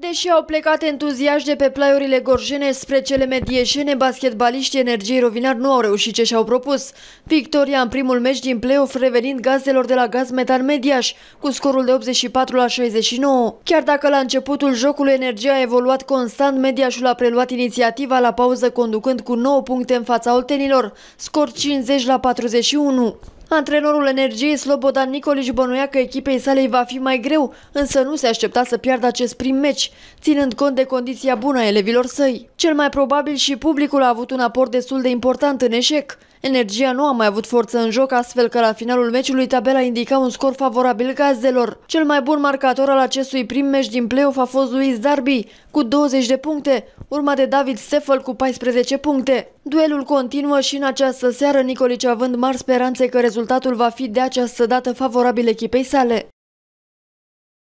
Deși au plecat entuziaști de pe plaiurile gorjene spre cele medieșene, basketbaliștii Energiei Rovinar nu au reușit ce și-au propus. Victoria în primul meci din play-off revenind gazelor de la gaz metan mediaș, cu scorul de 84 la 69. Chiar dacă la începutul jocului Energia a evoluat constant, mediașul a preluat inițiativa la pauză conducând cu 9 puncte în fața oltenilor, scor 50 la 41. Antrenorul energiei Slobodan Nicolici bănuia că echipei sale va fi mai greu, însă nu se aștepta să piardă acest prim meci, ținând cont de condiția bună a elevilor săi. Cel mai probabil și publicul a avut un aport destul de important în eșec. Energia nu a mai avut forță în joc, astfel că la finalul meciului tabela indica un scor favorabil gazdelor. Cel mai bun marcator al acestui prim meci din play-off a fost Luis Darby, cu 20 de puncte, urma de David Steffel cu 14 puncte. Duelul continuă și în această seară, Nicolici având mari speranțe că rezultatul va fi de această dată favorabil echipei sale.